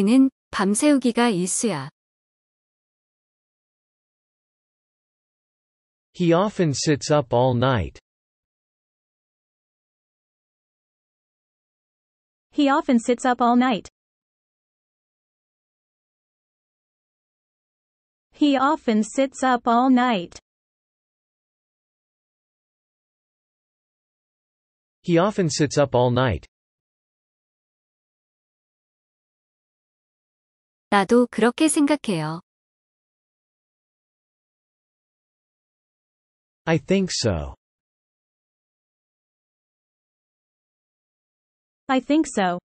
걔는 밤새우기가 일수야. He often sits up all night. He often sits up all night. He often sits up all night. He often sits up all night. 나도 그렇게 생각해요. I think so. I think so.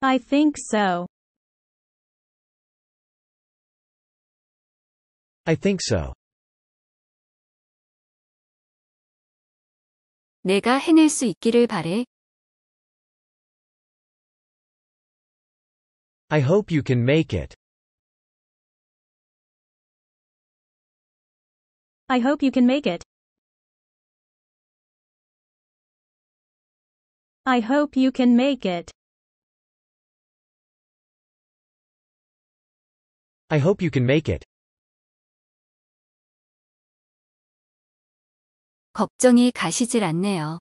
I think so. I think so. 내가 해낼 수 있기를 바래. I hope you can make it. I hope you can make it. I hope you can make it. I hope you can make it. 걱정이 가시질 않네요.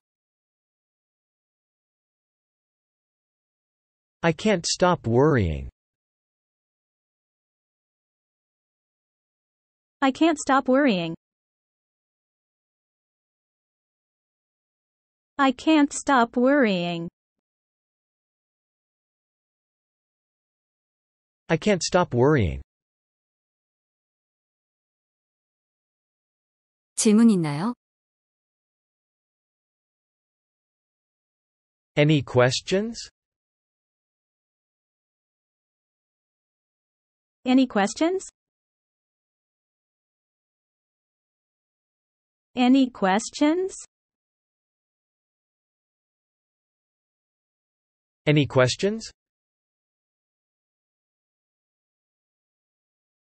I can't stop worrying. I can't stop worrying. I can't stop worrying. I can't stop worrying. 질문 있나요? Any questions? Any questions? Any questions? Any questions?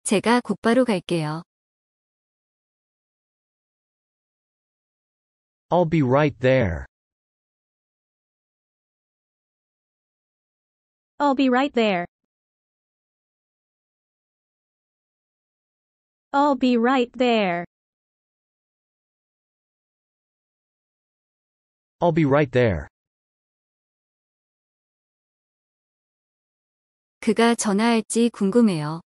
제가 곧바로 갈게요. I'll be right there. I'll be right there. I'll be right there. I'll be right there. 그가 전화할지 궁금해요.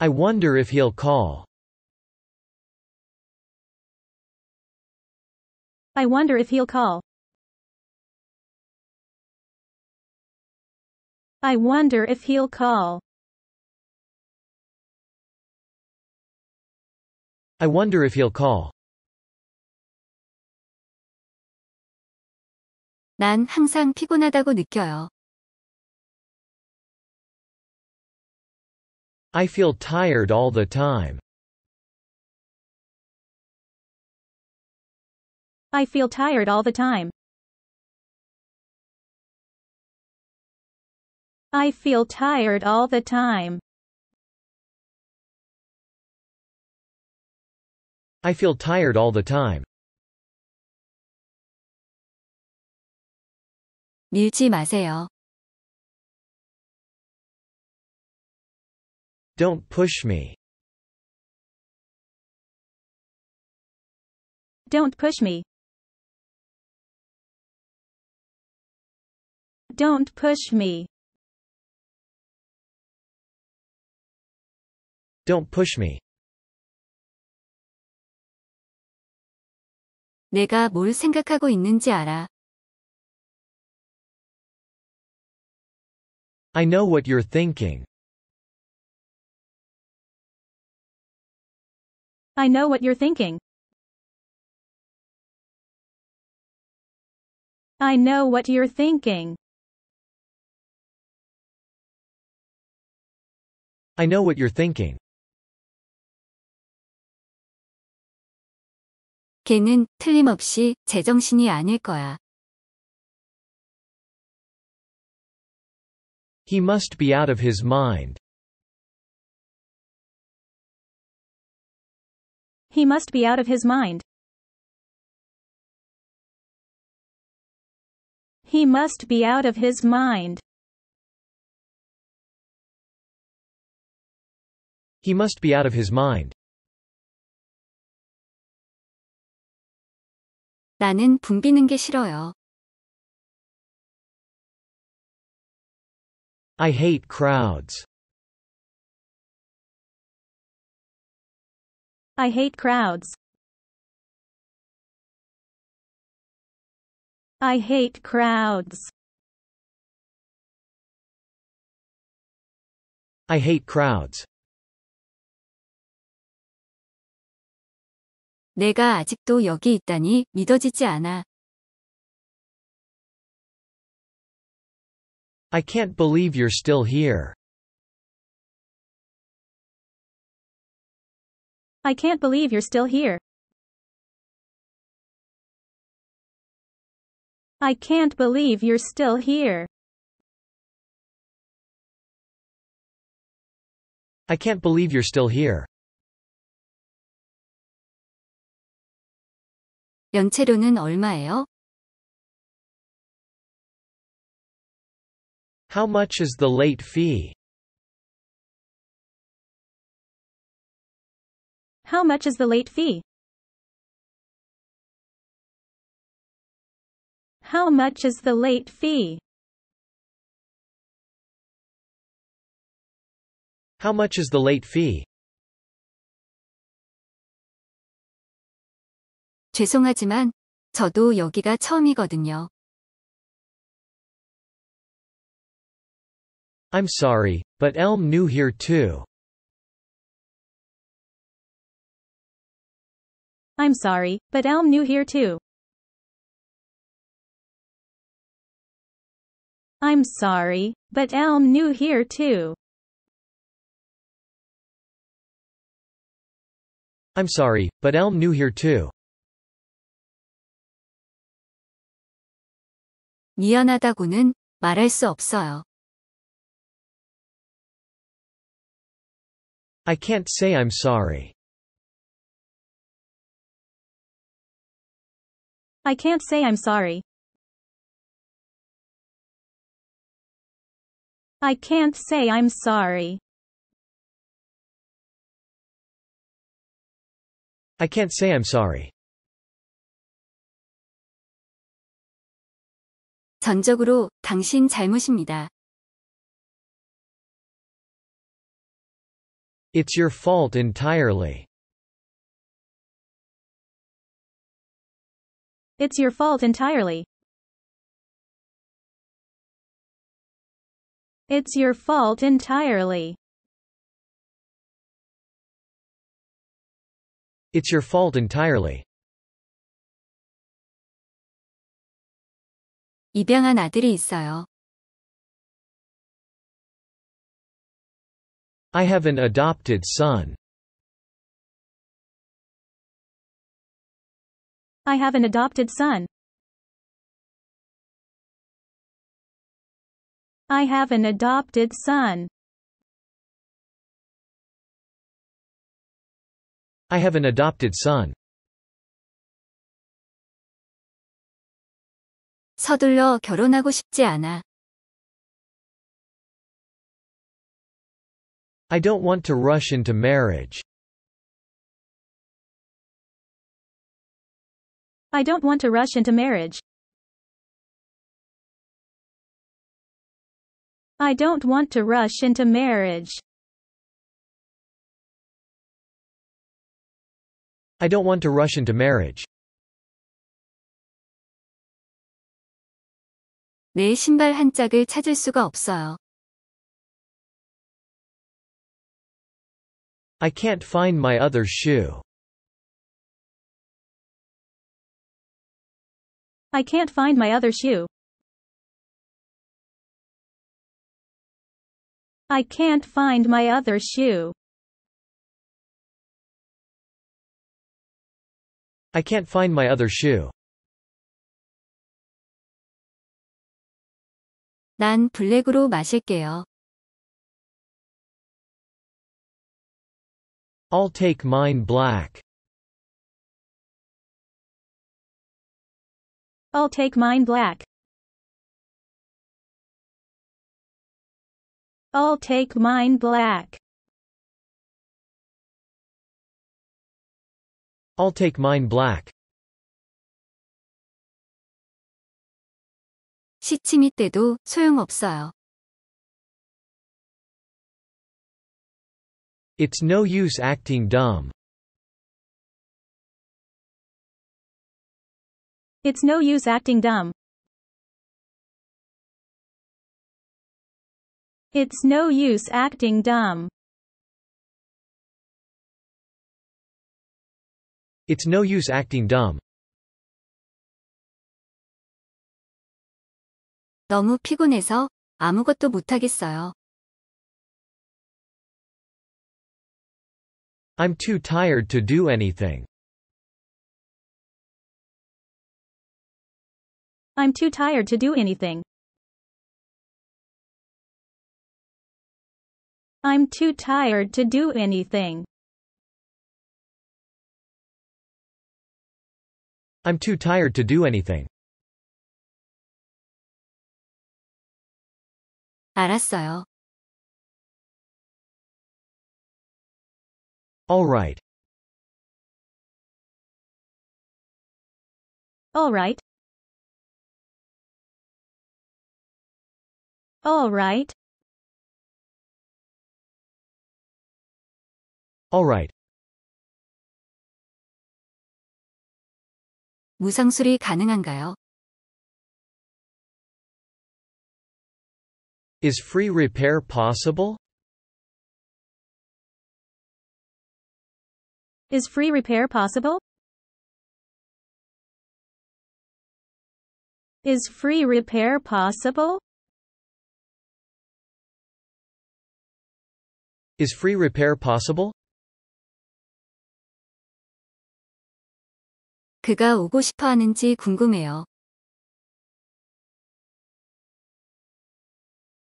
I wonder if he'll call. I wonder if he'll call. I wonder if he'll call. I wonder if he'll call. 난 항상 피곤하다고 느껴요. I feel tired all the time. I feel tired all the time. I feel tired all the time. I feel tired all the time. 밀지 마세요. Don't push me. Don't push me. Don't push me. Don't push me. 내가 뭘 생각하고 있는지 알아. I know what you're thinking. I know what you're thinking. I know what you're thinking. I know what you're thinking. 걔는 틀림없이 제정신이 아닐 거야. He must be out of his mind. He must be out of his mind. He must be out of his mind. He must be out of his mind. 나는 붐비는 게 싫어요. I hate crowds. I hate crowds. I hate crowds. I hate crowds. 내가 아직도 여기 있다니 믿어지지 않아. I can't believe you're still here. I can't believe you're still here. I can't believe you're still here. I can't believe you're still here. 연체료는 얼마예요? How much is the late fee? How much is the late fee? How much is the late fee? How much is the late fee? 죄송하지만 저도 여기가 처음이거든요. I'm sorry, but Elm new here too. I'm sorry, but Elm new here too. I'm sorry, but Elm new here too. I'm sorry, but Elm new here too. 미안하다고는 말할 수 없어요. I can't say I'm sorry. I can't say I'm sorry. I can't say I'm sorry. I can't say I'm sorry. 전적으로 당신 잘못입니다. It's your fault entirely. It's your fault entirely. It's your fault entirely. It's your fault entirely. 입양한 아들이 있어요. I have an adopted son. I have an adopted son. I have an adopted son. I have an adopted son. 서둘러 결혼하고 싶지 않아. I don't want to rush into marriage. I don't want to rush into marriage. I don't want to rush into marriage. I don't want to rush into marriage. 내 신발 한 짝을 찾을 수가 없어요. I can't find my other shoe. I can't find my other shoe. I can't find my other shoe. I can't find my other shoe. 난 블랙으로 마실게요. I'll take mine black. I'll take mine black. I'll take mine black. I'll take mine black. 시치미 때도 소용없어요. It's no use acting dumb. It's no use acting dumb. It's no use acting dumb. It's no use acting dumb. 너무 피곤해서 아무것도 못하겠어요. I'm too tired to do anything. I'm too tired to do anything. I'm too tired to do anything. I'm too tired to do anything. 알았어요. Alright. Alright. Alright. Alright. 무상술이 가능한가요? Is free repair possible? Is free repair possible? Is free repair possible? Is free repair possible? 그가 오고 싶어 하는지 궁금해요.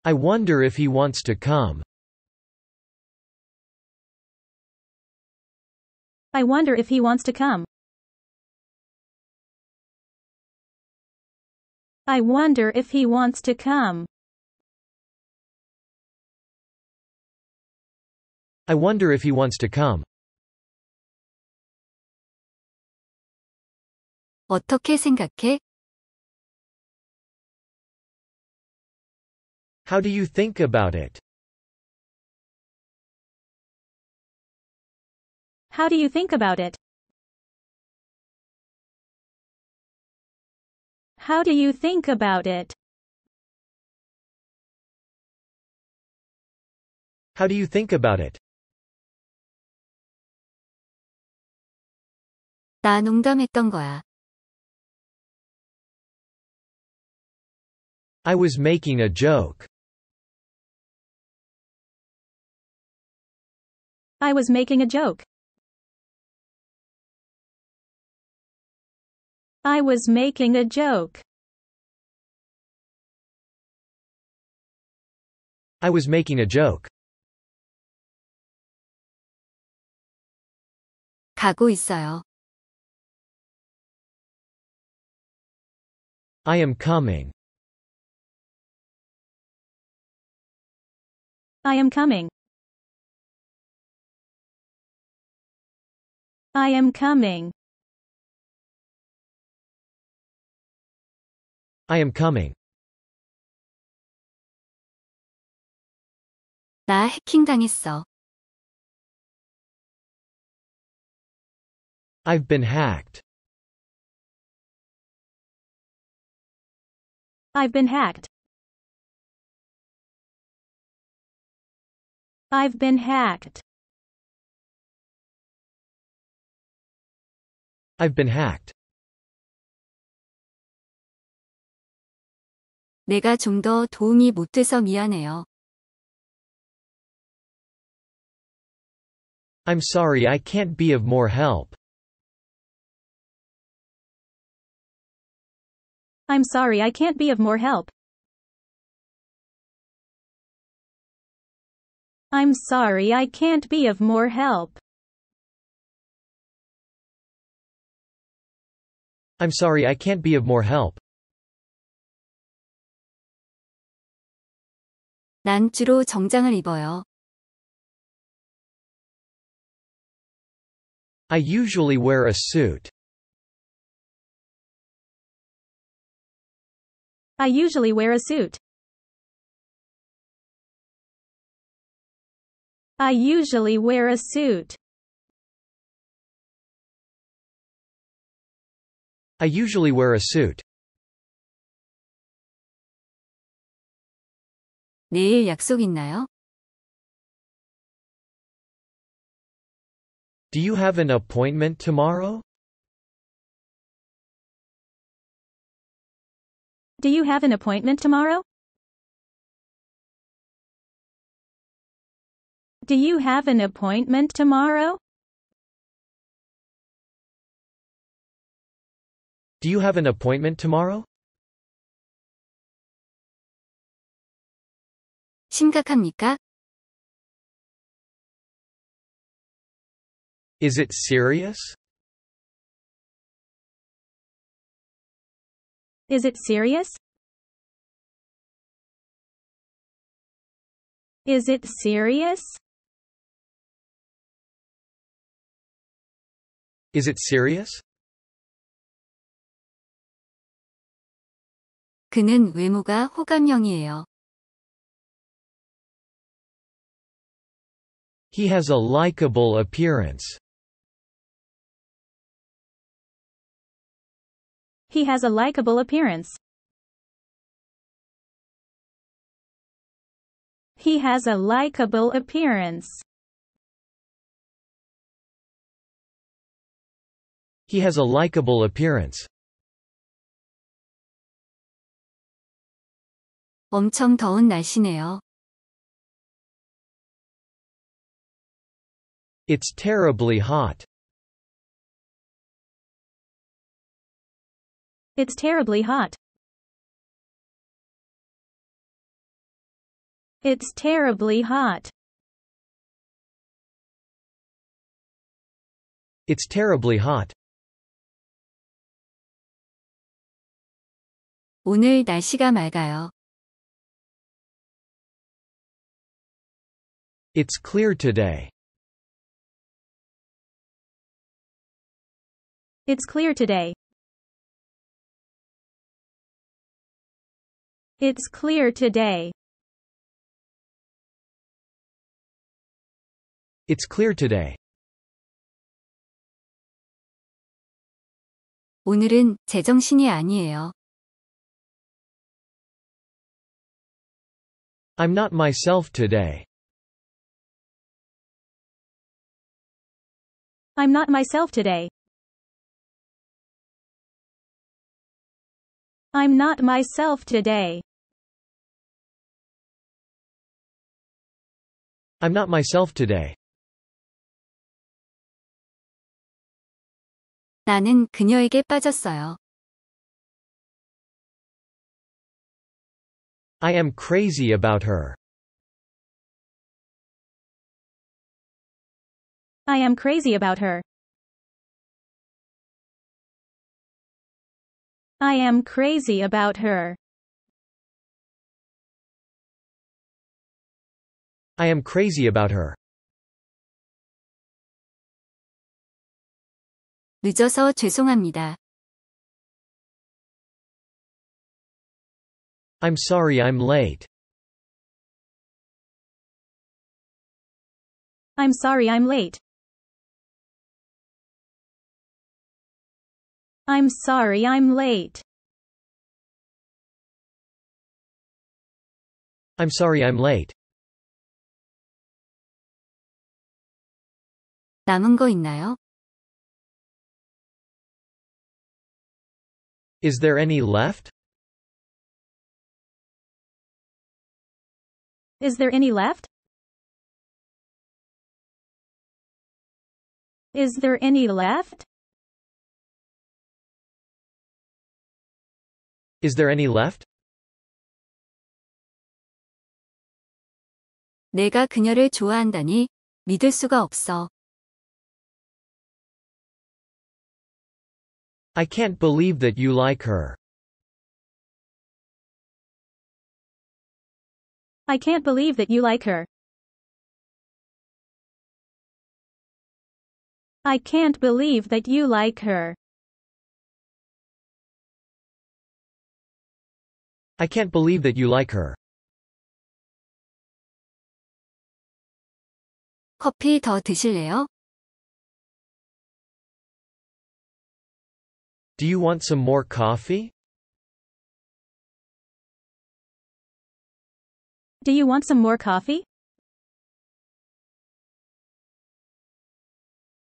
I wonder if he wants to come. I wonder if he wants to come. I wonder if he wants to come. I wonder if he wants to come. 어떻게 생각해? How do you think about it? How do you think about it? How do you think about it? How do you think about it? 나 농담했던 거야. I was making a joke. I was making a joke. I was making a joke. I was making a joke. 가고 있어요. I am coming. I am coming. I am coming. I am coming. 나 해킹당했어. I've been hacked. I've been hacked. I've been hacked. I've been hacked. 내가 더 도움이 못 돼서 미안해요. I'm sorry I can't be of more help. I'm sorry I can't be of more help. I'm sorry I can't be of more help. I'm sorry I can't be of more help. 난 주로 정장을 입어요. I usually wear a suit. I usually wear a suit. I usually wear a suit. I usually wear a suit. 내일 약속 있나요? Do you have an appointment tomorrow? Do you have an appointment tomorrow? Do you have an appointment tomorrow? Do you have an appointment tomorrow? 심각합니까? Is it serious? Is it serious? Is it serious? Is it serious? 그는 외모가 호감형이에요. He has a likable appearance. He has a likable appearance. He has a likable appearance. He has a likable appearance. 엄청 더운 날씨네요. It's terribly hot. It's terribly hot. It's terribly hot. It's terribly hot. 오늘 날씨가 맑아요. It's clear today. It's clear today. It's clear today. It's clear today. 오늘은 제정신이 아니에요. I'm not myself today. I'm not myself today. I'm not myself today. I'm not myself today. 나는 그녀에게 빠졌어요. I am crazy about her. I am crazy about her. I am crazy about her. I am crazy about her. 늦어서 죄송합니다. I'm sorry I'm late. I'm sorry I'm late. I'm sorry I'm late. I'm sorry I'm late. 남은 거 있나요? Is there any left? Is there any left? Is there any left? Is there any left? 내가 그녀를 좋아한다니 믿을 수가 없어. I can't believe that you like her. I can't believe that you like her. I can't believe that you like her. I can't believe that you like her. 커피 더 드실래요? Do you want some more coffee? Do you want some more coffee?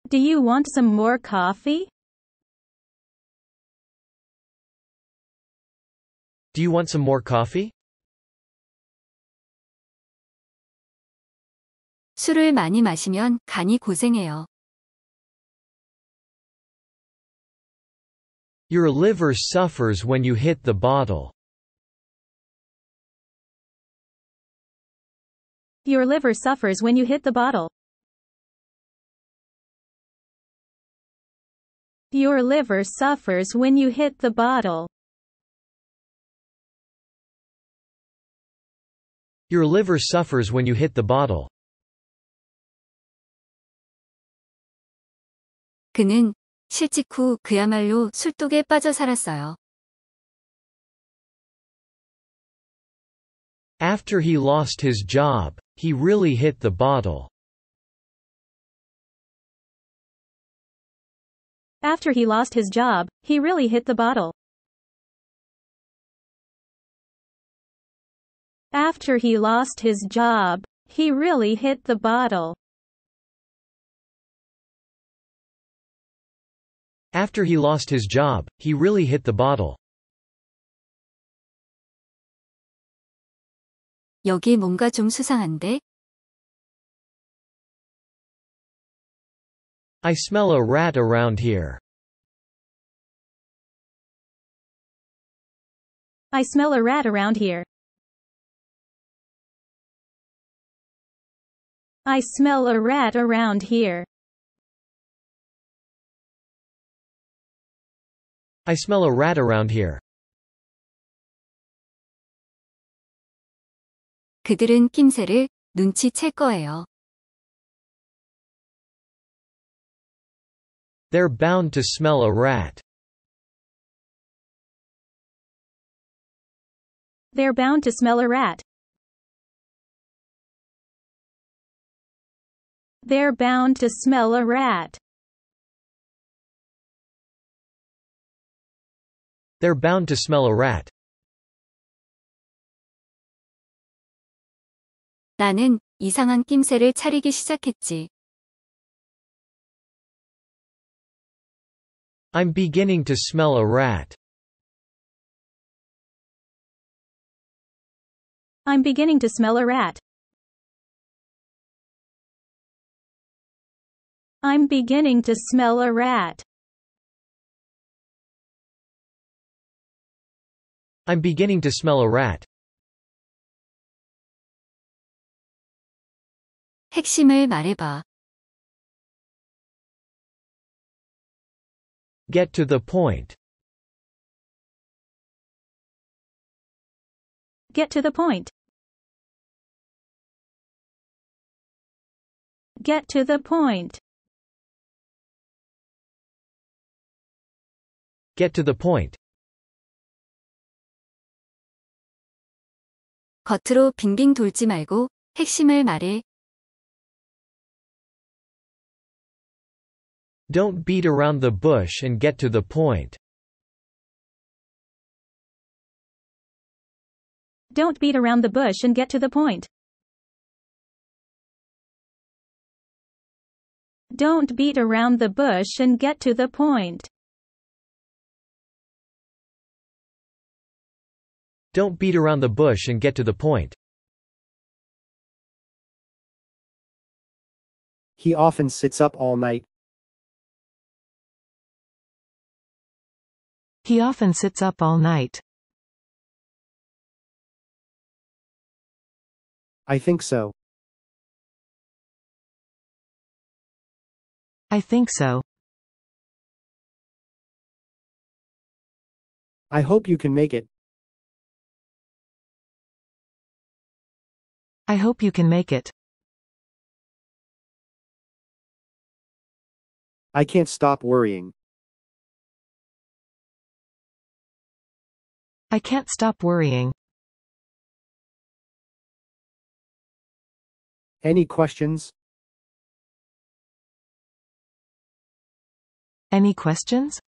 Do you want some more coffee? Do you want some more coffee? 술을 많이 마시면 간이 고생해요. Your liver suffers when you hit the bottle. Your liver suffers when you hit the bottle. Your liver suffers when you hit the bottle. Your liver suffers when you hit the bottle. 그는 실직 후 그야말로 술독에 빠져 살았어요. After he lost his job, he really hit the bottle. After he lost his job, he really hit the bottle. After he lost his job, he really hit the bottle. After he lost his job, he really hit the bottle. 여기 뭔가 좀 수상한데? I smell a rat around here. I smell a rat around here. I smell a rat around here. I smell a rat around here. 그들은 낌새를 눈치챌 거예요. They're bound to smell a rat. They're bound to smell a rat. They're bound to smell a rat. They're bound to smell a rat. 나는 이상한 낌새를 차리기 시작했지. I'm beginning to smell a rat. I'm beginning to smell a rat. I'm beginning to smell a rat. I'm beginning to smell a rat. 핵심을 말해봐. Get to the point. Get to the point. Get to the point. Get to the point. 겉으로 빙빙 돌지 말고 핵심을 말해. Don't beat around the bush and get to the point. Don't beat around the bush and get to the point. Don't beat around the bush and get to the point. Don't beat around the bush and get to the point. He often sits up all night. He often sits up all night. I think so. I think so. I hope you can make it. I hope you can make it. I can't stop worrying. I can't stop worrying. Any questions? Any questions?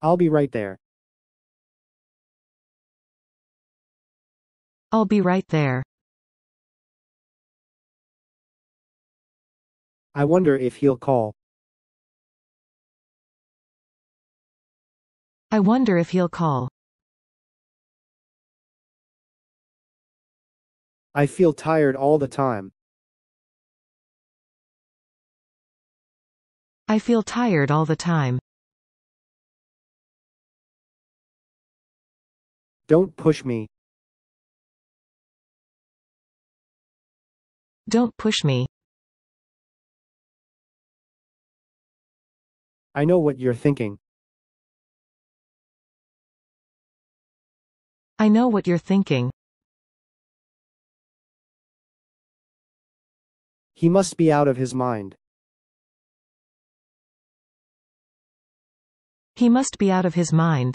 I'll be right there. I'll be right there. I wonder if he'll call. I wonder if he'll call. I feel tired all the time. I feel tired all the time. Don't push me. Don't push me. I know what you're thinking. I know what you're thinking. He must be out of his mind. He must be out of his mind.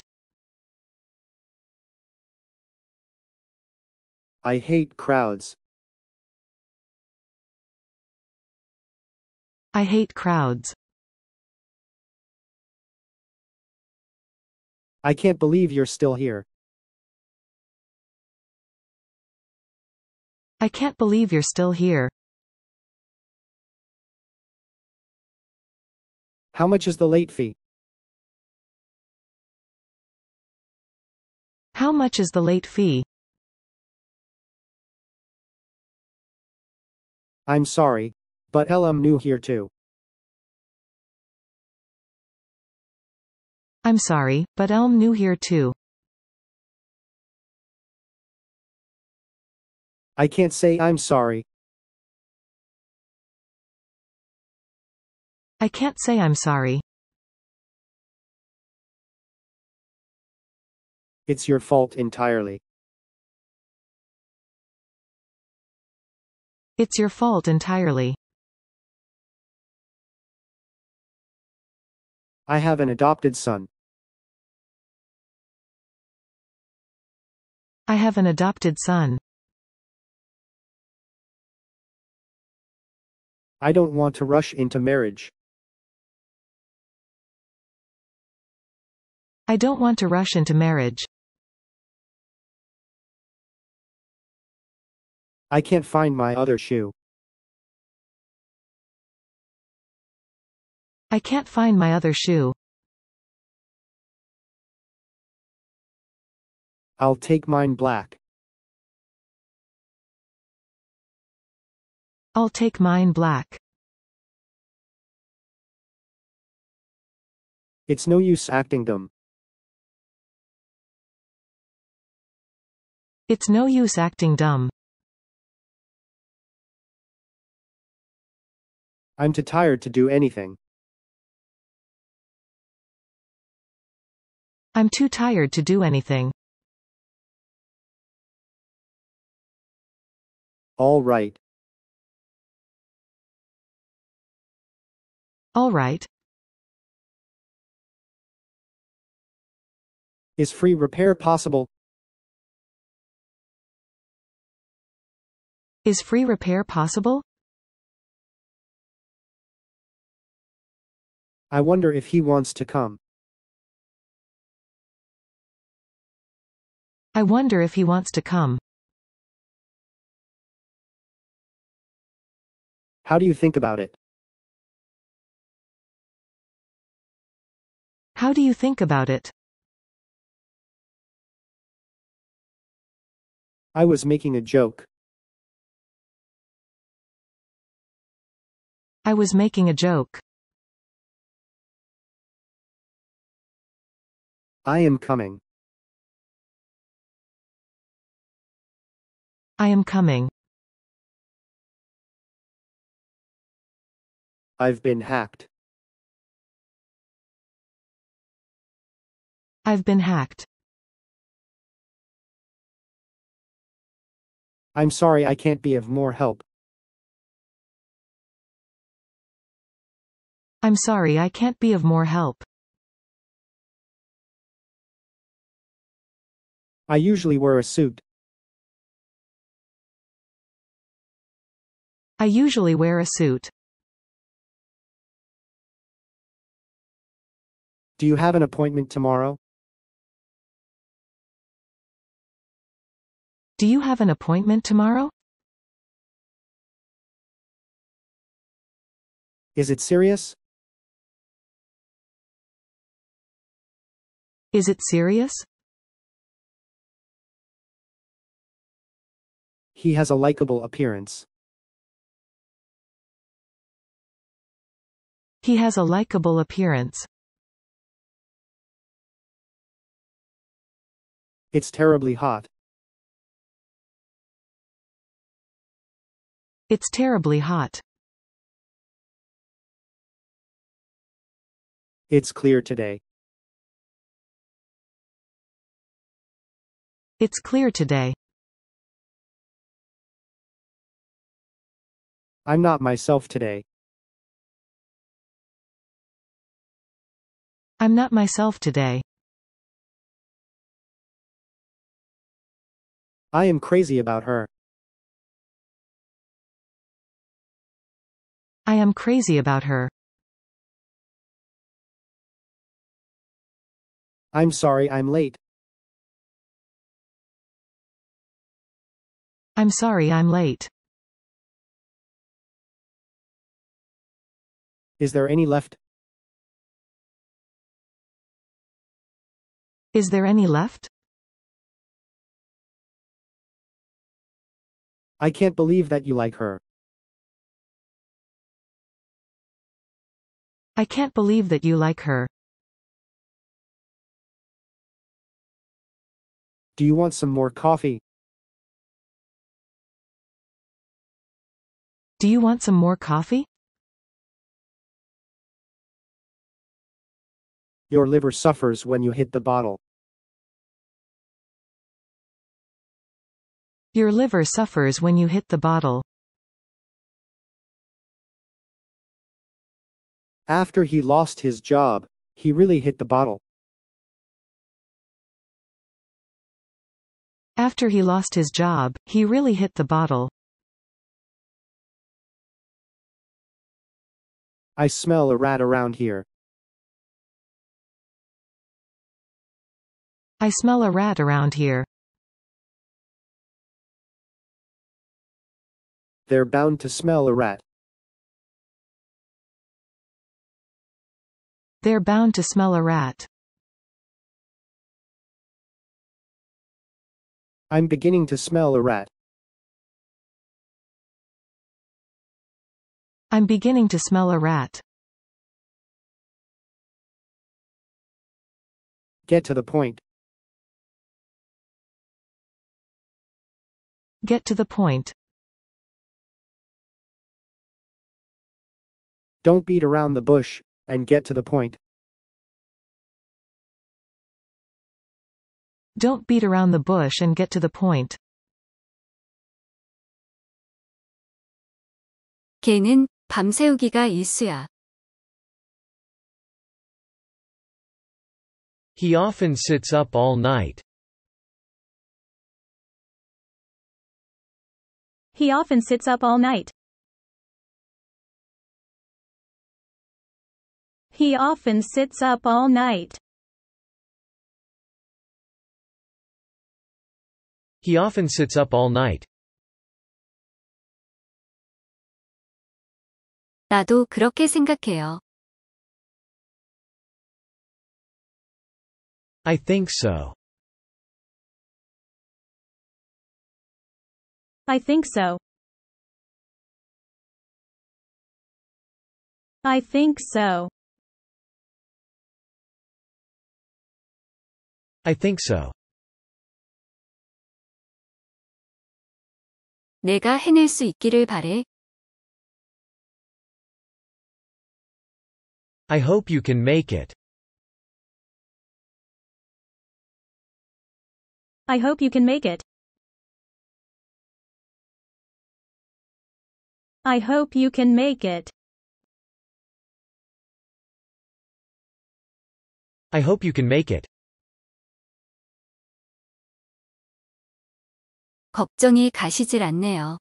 I hate crowds. I hate crowds. I can't believe you're still here. I can't believe you're still here. How much is the late fee? How much is the late fee? I'm sorry, but Elm knew here too. I'm sorry, but Elm knew here too. I can't say I'm sorry. I can't say I'm sorry. It's your fault entirely. It's your fault entirely. I have an adopted son. I have an adopted son. I don't want to rush into marriage. I don't want to rush into marriage. I can't find my other shoe. I can't find my other shoe. I'll take mine black. I'll take mine black. It's no use acting dumb. It's no use acting dumb. I'm too tired to do anything. I'm too tired to do anything. All right. All right. Is free repair possible? Is free repair possible? I wonder if he wants to come. I wonder if he wants to come. How do you think about it? How do you think about it? I was making a joke. I was making a joke. I am coming. I am coming. I've been hacked. I've been hacked. I'm sorry I can't be of more help. I'm sorry I can't be of more help. I usually wear a suit. I usually wear a suit. Do you have an appointment tomorrow? Do you have an appointment tomorrow? Is it serious? Is it serious? He has a likable appearance. He has a likable appearance. It's terribly hot. It's terribly hot. It's clear today. It's clear today. I'm not myself today. I'm not myself today. I am crazy about her. I am crazy about her. I'm sorry I'm late. I'm sorry I'm late. Is there any left? Is there any left? I can't believe that you like her. I can't believe that you like her. Do you want some more coffee? Do you want some more coffee? Your liver suffers when you hit the bottle. Your liver suffers when you hit the bottle. After he lost his job, he really hit the bottle. After he lost his job, he really hit the bottle. I smell a rat around here. I smell a rat around here. They're bound to smell a rat. They're bound to smell a rat. I'm beginning to smell a rat. I'm beginning to smell a rat. Get to the point. Get to the point. Don't beat around the bush, and get to the point. Don't beat around the bush and get to the point. 걔는 밤새우기가 일수야. He often sits up all night. He often sits up all night. He often sits up all night. He often sits up all night. 나도 그렇게 생각해요. I think so. I think so. I think so. I think so. 내가 해낼 수 있기를 바래. I hope you can make it. I hope you can make it. I hope you can make it. I hope you can make it. 걱정이 가시질 않네요.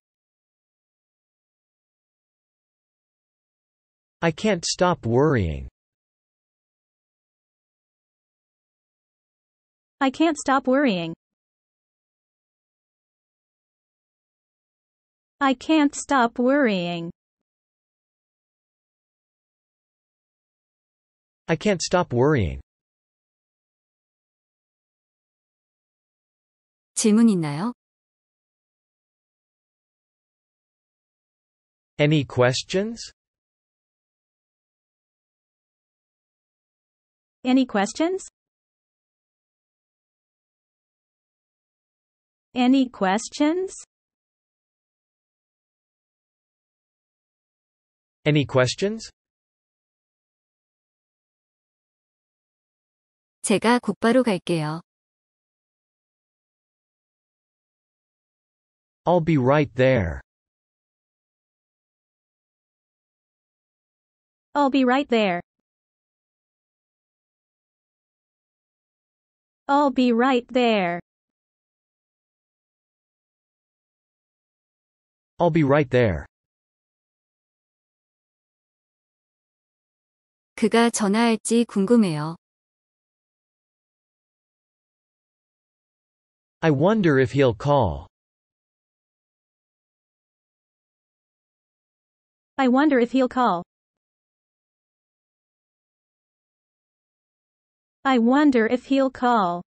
I can't stop worrying. I can't stop worrying. I can't stop worrying. I can't stop worrying. 질문 있나요? Any questions? Any questions? Any questions? Any questions? 제가 곧바로 갈게요. I'll be right there. I'll be right there. I'll be right there. I'll be right there. 그가 전화할지 궁금해요. I wonder if he'll call. I wonder if he'll call. I wonder if he'll call.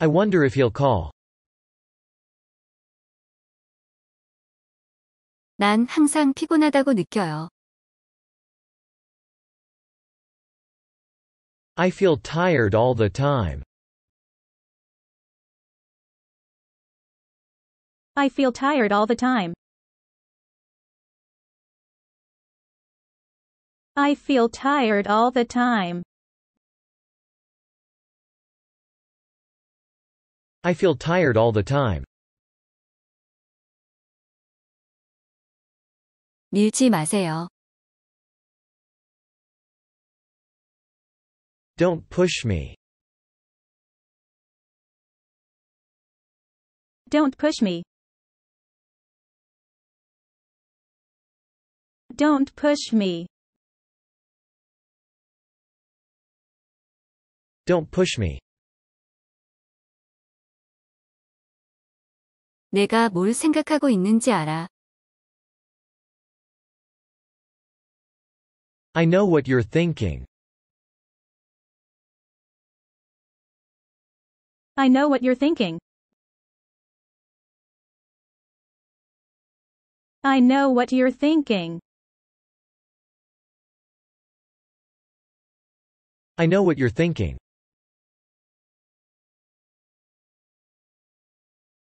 I wonder if he'll call. 난 항상 피곤하다고 느껴요. I feel tired all the time. I feel tired all the time. I feel tired all the time. I feel tired all the time. 밀지 마세요. Don't push me. Don't push me. Don't push me. Don't push me. 내가 뭘 생각하고 있는지 알아. I know what you're thinking. I know what you're thinking. I know what you're thinking. I know what you're thinking.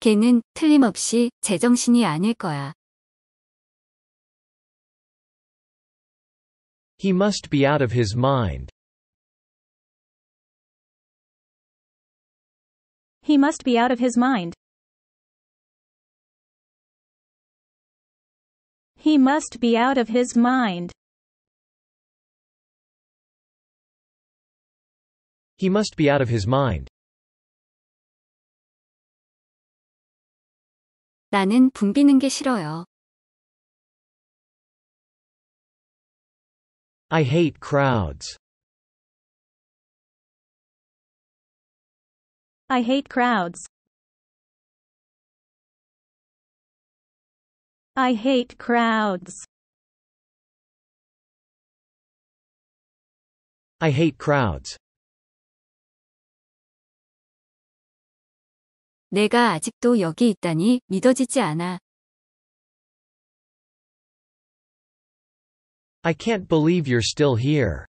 걔는 틀림없이 제정신이 아닐 거야. He must be out of his mind. He must be out of his mind. He must be out of his mind. He must be out of his mind. 나는 붐비는 게 싫어요. I hate crowds. I hate crowds. I hate crowds. I hate crowds. 내가 아직도 여기 있다니 믿어지지 않아. I can't believe you're still here.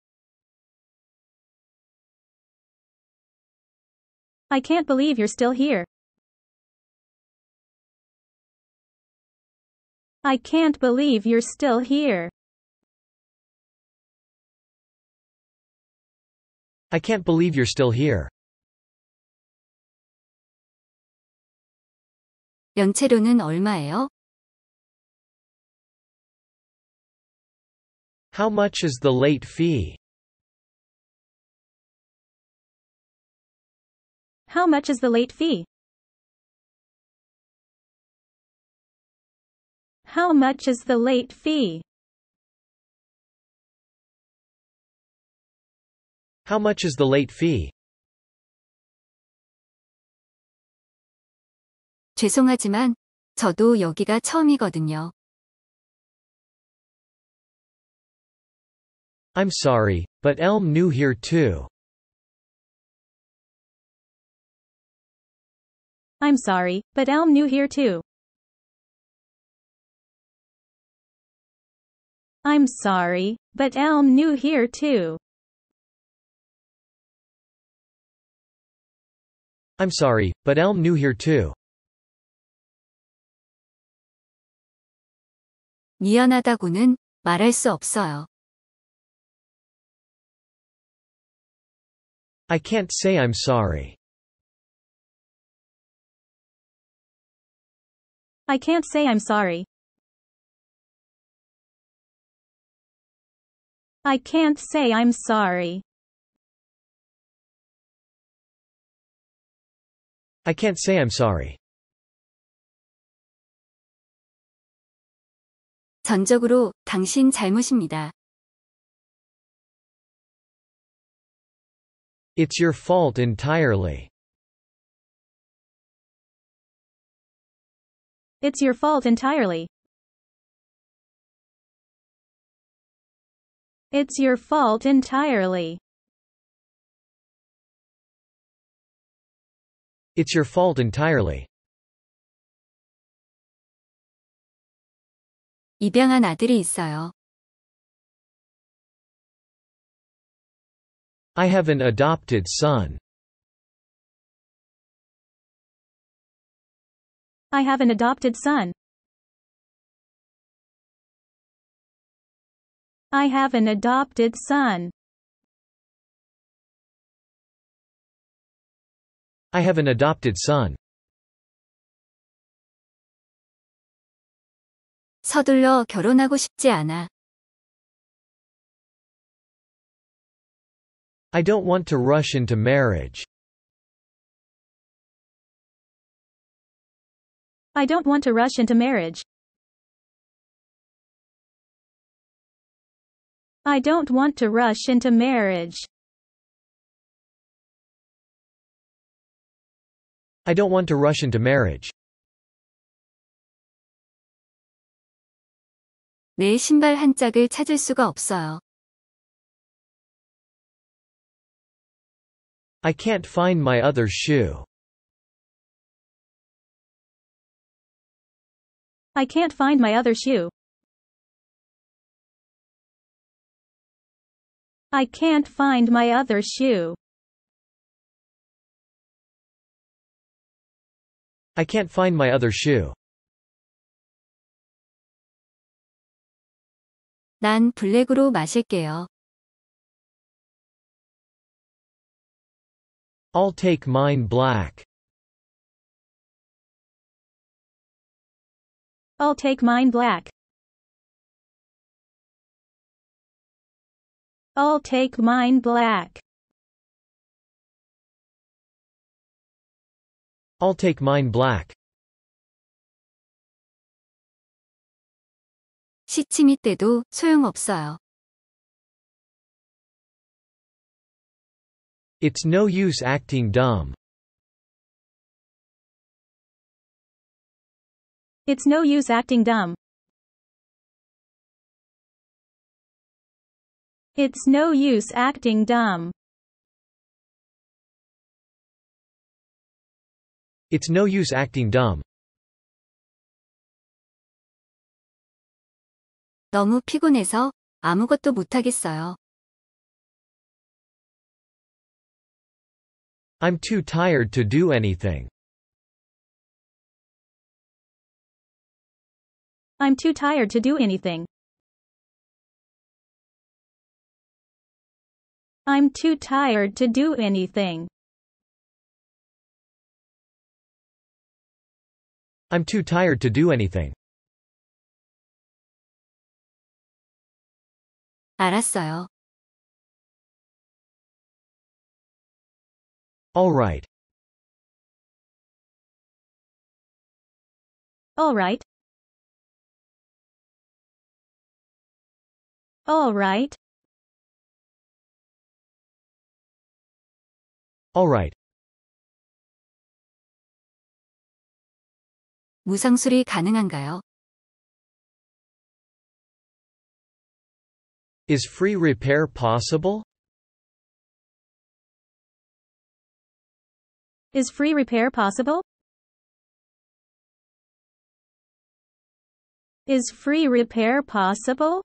I can't believe you're still here. I can't believe you're still here. I can't believe you're still here. 연체료는 얼마예요? How much is the late fee? How much is the late fee? How much is the late fee? How much is the late fee? 죄송하지만 저도 여기가 처음이거든요. I'm sorry, but Elm knew here too. I'm sorry, but Elm knew here too. I'm sorry, but Elm knew here too. I'm sorry, but Elm knew here too. 미안하다고는 말할 수 없어요. I can't say I'm sorry. I can't say I'm sorry. I can't say I'm sorry. I can't say I'm sorry. 전적으로 당신 잘못입니다. It's your fault entirely. It's your fault entirely. It's your fault entirely. It's your fault entirely. 입양한 아들이 있어요. I have an adopted son. I have an adopted son. I have an adopted son. I have an adopted son. 서둘러 결혼하고 싶지 않아. I don't want to rush into marriage. I don't want to rush into marriage. I don't want to rush into marriage. I don't want to rush into marriage. 내 신발 한 짝을 찾을 수가 없어요. I can't find my other shoe. I can't find my other shoe. I can't find my other shoe. I can't find my other shoe. 난 블랙으로 마실게요. I'll take mine black. I'll take mine black. I'll take mine black. I'll take mine black. 시침이 때도 소용없어요. It's no use acting dumb. It's no use acting dumb. It's no use acting dumb. It's no use acting dumb. 너무 피곤해서 아무것도 못하겠어요. I'm too tired to do anything. I'm too tired to do anything. I'm too tired to do anything. I'm too tired to do anything. 알았어요. All right. All right. All right. All right. 무상술이 가능한가요? Is free repair possible? Is free repair possible? Is free repair possible?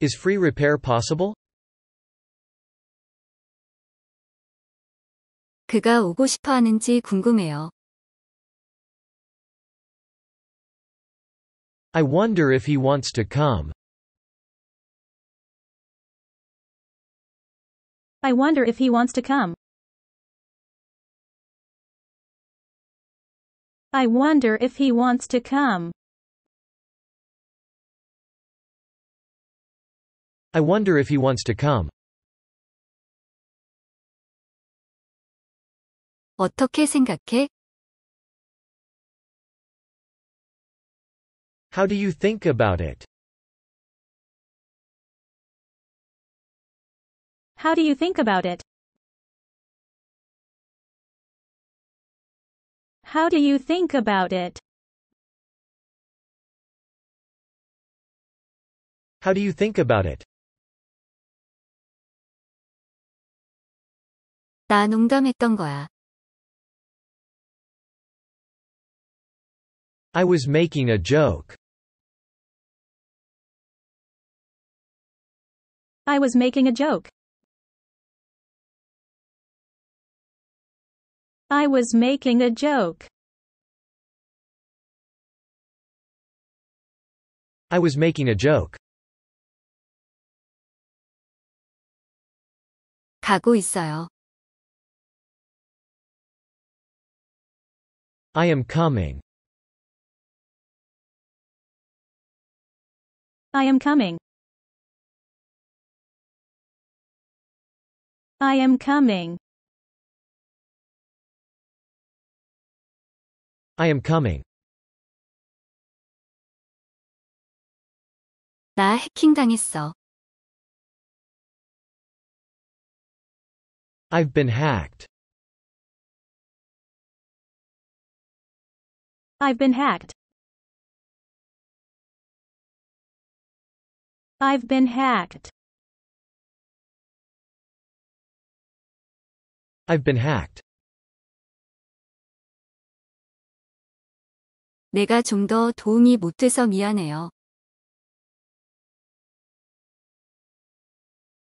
Is free repair possible? 그가 오고 싶어 하는지 궁금해요. I wonder if he wants to come. I wonder if he wants to come. I wonder if he wants to come. I wonder if he wants to come. 어떻게 생각해? How do you think about it? How do you think about it? How do you think about it? How do you think about it? 나 농담했던 거야. I was making a joke. I was making a joke. I was making a joke. I was making a joke. 가고 있어요. I am coming. I am coming. I am coming. I am coming. 나 해킹당했어. I've been hacked. I've been hacked. I've been hacked. I've been hacked. 내가 좀 더 도움이 못돼서 미안해요.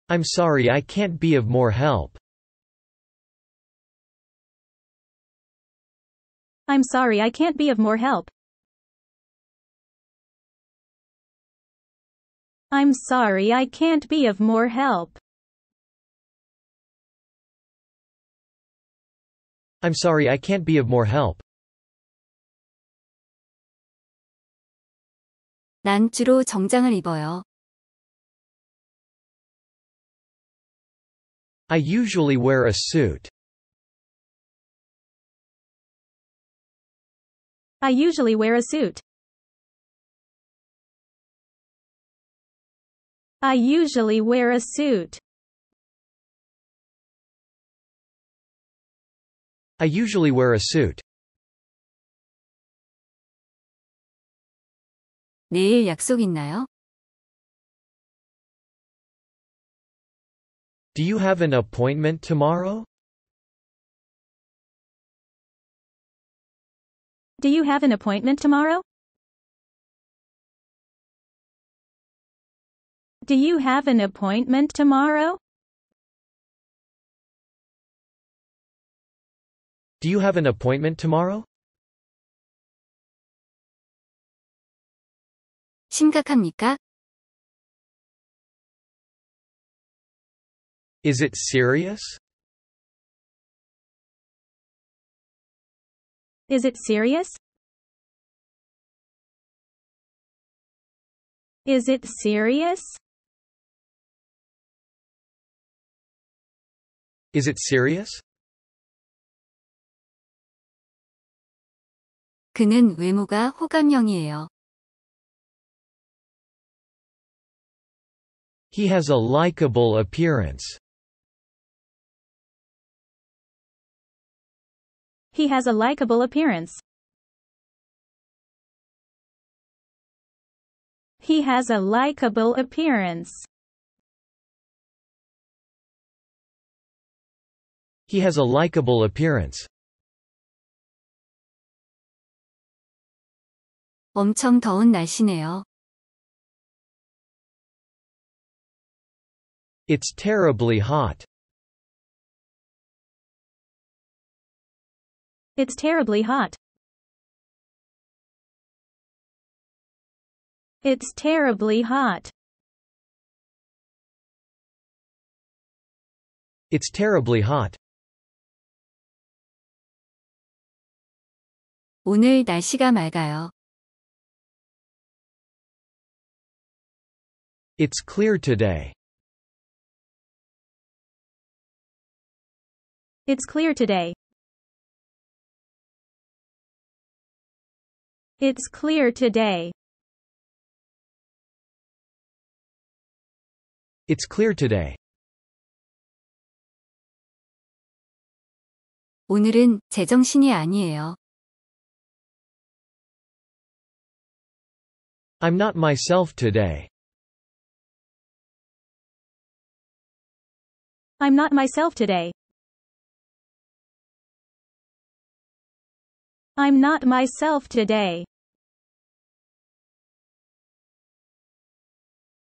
I'm sorry I can't be of more help. I'm sorry I can't be of more help. I'm sorry I can't be of more help. I'm sorry I can't be of more help. 난 주로 정장을 입어요. I usually wear a suit. I usually wear a suit. I usually wear a suit. I usually wear a suit. 내일 약속 있나요? Do you have an appointment tomorrow? Do you have an appointment tomorrow? Do you have an appointment tomorrow? Do you have an appointment tomorrow? 심각합니까? Is it serious? Is it serious? Is it serious? Is it serious? 그는 외모가 호감형이에요. He has a likable appearance. He has a likable appearance. He has a likable appearance. He has a likable appearance. 엄청 더운 날씨네요. It's terribly hot. It's terribly hot. It's terribly hot. It's terribly hot. 오늘 날씨가 맑아요. It's clear today. It's clear today. It's clear today. It's clear today. 오늘은 제정신이 아니에요. I'm not myself today. I'm not myself today. I'm not myself today.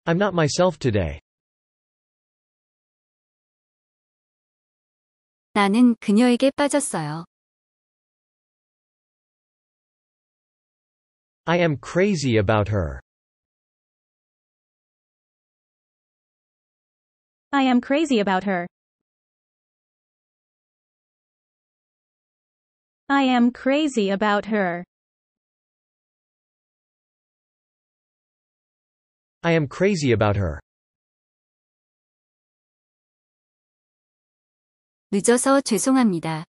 I'm not myself today. 나는 그녀에게 빠졌어요. I am crazy about her. I am crazy about her. I am crazy about her. I am crazy about her. 늦어서 죄송합니다.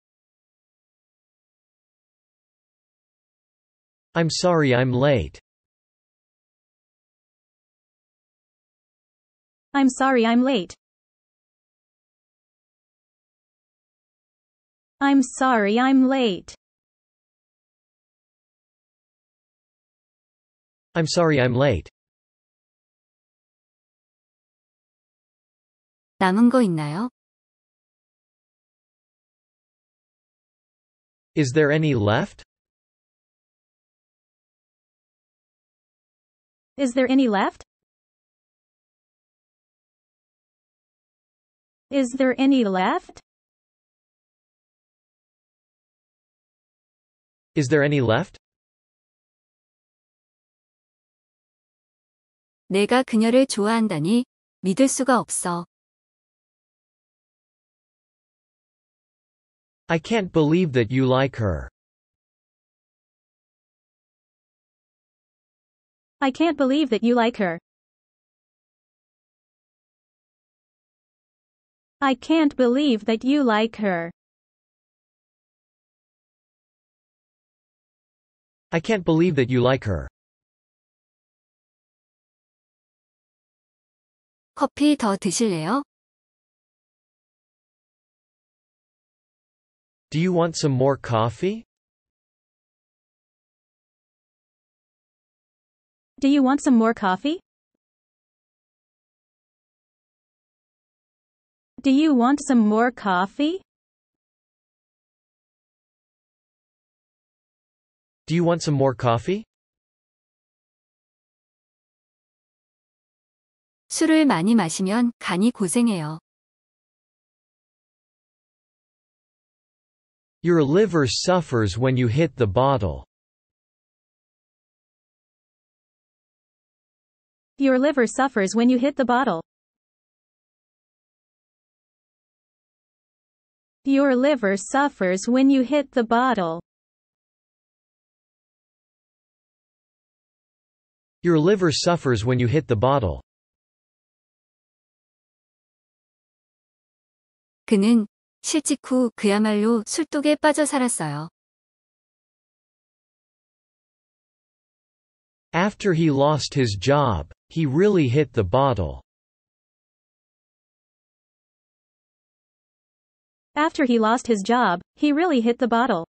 I'm sorry I'm late. I'm sorry I'm late. I'm sorry I'm late. I'm sorry I'm late. 남은 거 있나요? Is there any left? Is there any left? Is there any left? Is there any left? 내가 그녀를 좋아한다니 믿을 수가 없어. I can't believe that you like her. I can't believe that you like her. I can't believe that you like her. I can't believe that you like her. 커피 더 드실래요? Do you want some more coffee? Do you want some more coffee? Do you want some more coffee? Do you want some more coffee? 술을 많이 마시면 간이 고생해요. Your liver suffers when you hit the bottle. Your liver suffers when you hit the bottle. Your liver suffers when you hit the bottle. Your liver suffers when you hit the bottle. 그는 실직 후 그야말로 술독에 빠져 살았어요. After he lost his job, he really hit the bottle. After he lost his job, he really hit the bottle.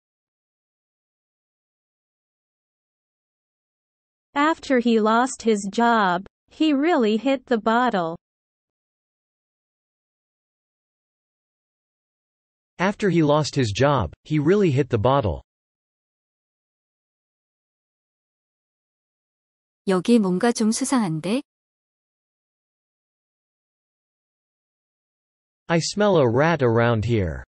After he lost his job, he really hit the bottle. After he lost his job, he really hit the bottle. 여기 뭔가 좀 수상한데? I smell a rat around here.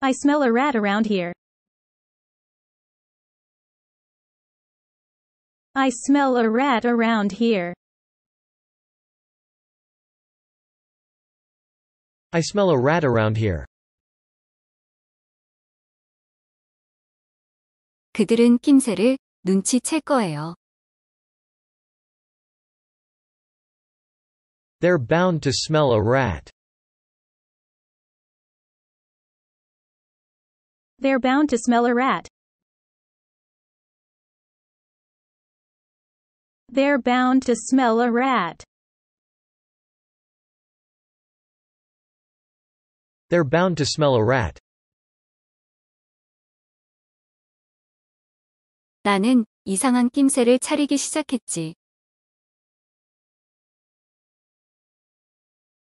I smell a rat around here. I smell a rat around here. I smell a rat around here. 그들은 낌새를 눈치챌 거예요. They're bound to smell a rat. They're bound to smell a rat. They're bound to smell a rat. They're bound to smell a rat. 나는 이상한 낌새를 차리기 시작했지.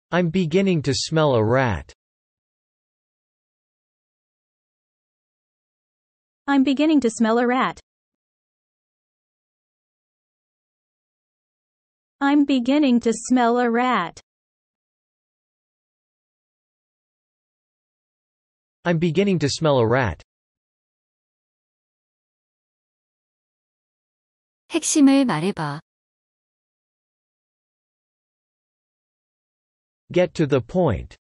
I'm beginning to smell a rat. I'm beginning to smell a rat. I'm beginning to smell a rat. I'm beginning to smell a rat. 핵심을 말해봐. Get to the point.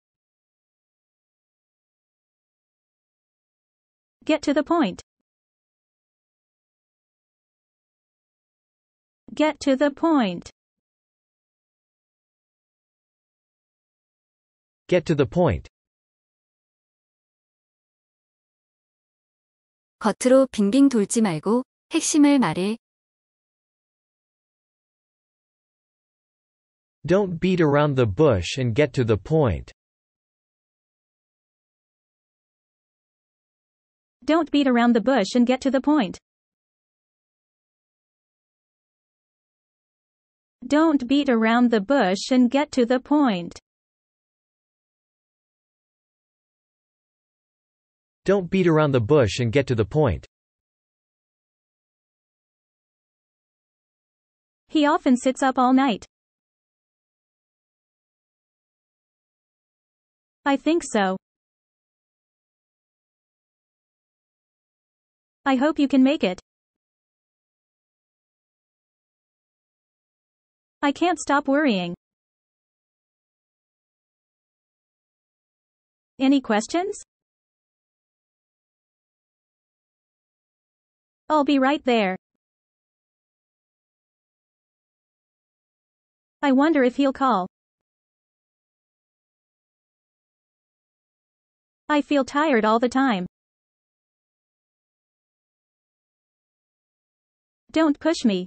Get to the point. Get to the point. Get to the point. 겉으로 빙빙 돌지 말고 핵심을 말해. Don't beat around the bush and get to the point. Don't beat around the bush and get to the point. Don't beat around the bush and get to the point. Don't beat around the bush and get to the point. He often sits up all night. I think so. I hope you can make it. I can't stop worrying. Any questions? I'll be right there. I wonder if he'll call. I feel tired all the time. Don't push me.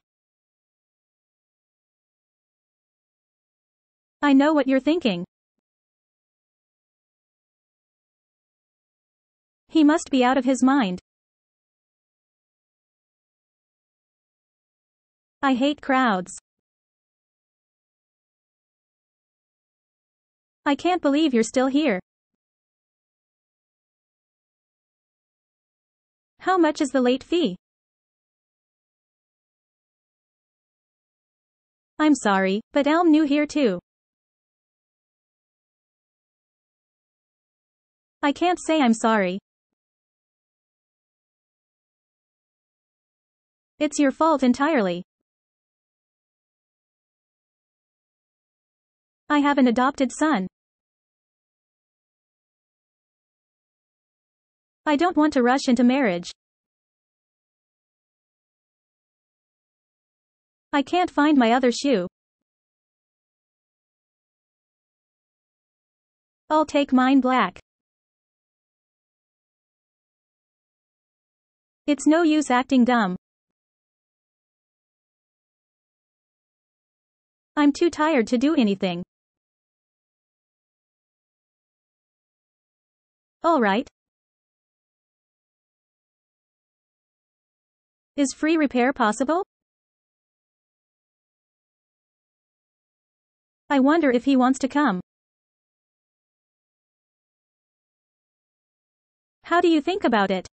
I know what you're thinking. He must be out of his mind. I hate crowds. I can't believe you're still here. How much is the late fee? I'm sorry, but Elm New here too. I can't say I'm sorry. It's your fault entirely. I have an adopted son. I don't want to rush into marriage. I can't find my other shoe. I'll take mine black. It's no use acting dumb. I'm too tired to do anything. All right. Is free repair possible? I wonder if he wants to come. How do you think about it?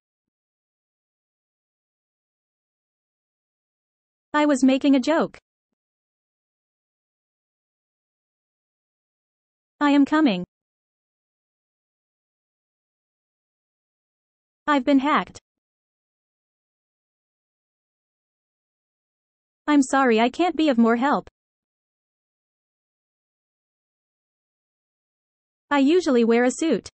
I was making a joke. I am coming. I've been hacked. I'm sorry I can't be of more help. I usually wear a suit.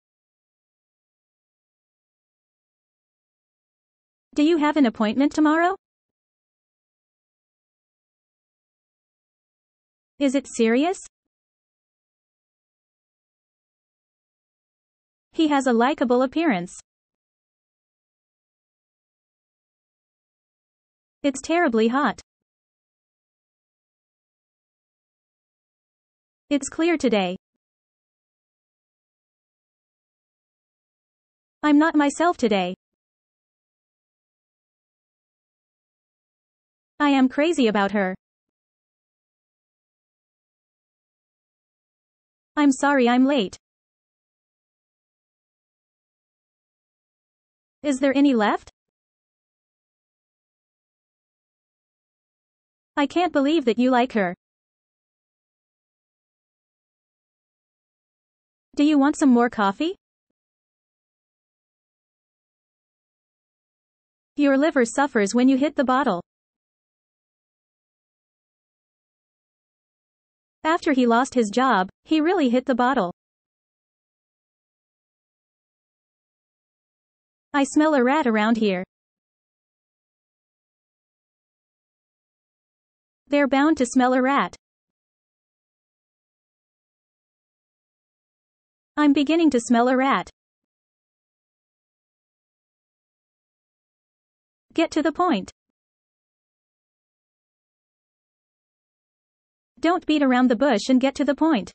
Do you have an appointment tomorrow? Is it serious? He has a likable appearance. It's terribly hot. It's clear today. I'm not myself today. I am crazy about her. I'm sorry I'm late. Is there any left? I can't believe that you like her. Do you want some more coffee? Your liver suffers when you hit the bottle. After he lost his job, he really hit the bottle. I smell a rat around here. They're bound to smell a rat. I'm beginning to smell a rat. Get to the point. Don't beat around the bush and get to the point.